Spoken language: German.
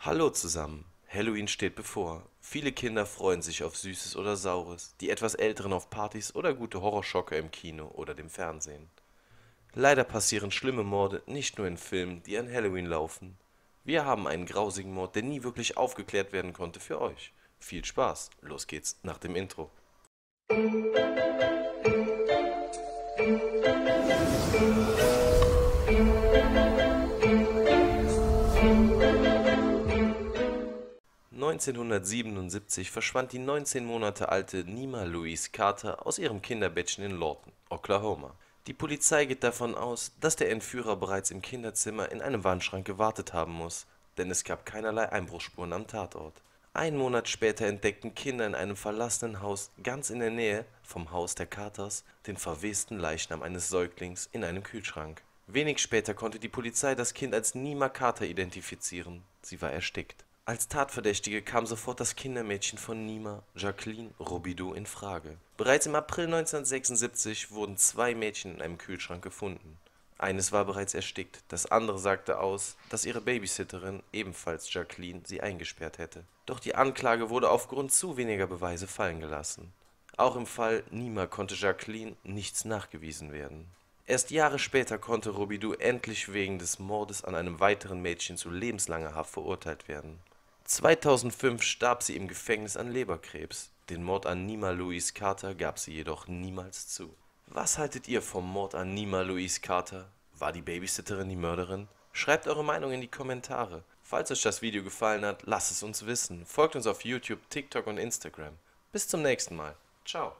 Hallo zusammen. Halloween steht bevor. Viele Kinder freuen sich auf Süßes oder Saures, die etwas Älteren auf Partys oder gute Horrorschocke im Kino oder dem Fernsehen. Leider passieren schlimme Morde nicht nur in Filmen, die an Halloween laufen. Wir haben einen grausigen Mord, der nie wirklich aufgeklärt werden konnte, für euch. Viel Spaß. Los geht's nach dem Intro. Musik 1977 verschwand die 19 Monate alte Nima Louise Carter aus ihrem Kinderbettchen in Lawton, Oklahoma. Die Polizei geht davon aus, dass der Entführer bereits im Kinderzimmer in einem Wandschrank gewartet haben muss, denn es gab keinerlei Einbruchsspuren am Tatort. Einen Monat später entdeckten Kinder in einem verlassenen Haus ganz in der Nähe vom Haus der Carters den verwesten Leichnam eines Säuglings in einem Kühlschrank. Wenig später konnte die Polizei das Kind als Nima Carter identifizieren. Sie war erstickt. Als Tatverdächtige kam sofort das Kindermädchen von Nima, Jacqueline Robidoux, in Frage. Bereits im April 1976 wurden zwei Mädchen in einem Kühlschrank gefunden. Eines war bereits erstickt, das andere sagte aus, dass ihre Babysitterin, ebenfalls Jacqueline, sie eingesperrt hätte. Doch die Anklage wurde aufgrund zu weniger Beweise fallen gelassen. Auch im Fall Nima konnte Jacqueline nichts nachgewiesen werden. Erst Jahre später konnte Robidoux endlich wegen des Mordes an einem weiteren Mädchen zu lebenslanger Haft verurteilt werden. 2005 starb sie im Gefängnis an Leberkrebs. Den Mord an Nima Louise Carter gab sie jedoch niemals zu. Was haltet ihr vom Mord an Nima Louise Carter? War die Babysitterin die Mörderin? Schreibt eure Meinung in die Kommentare. Falls euch das Video gefallen hat, lasst es uns wissen. Folgt uns auf YouTube, TikTok und Instagram. Bis zum nächsten Mal. Ciao.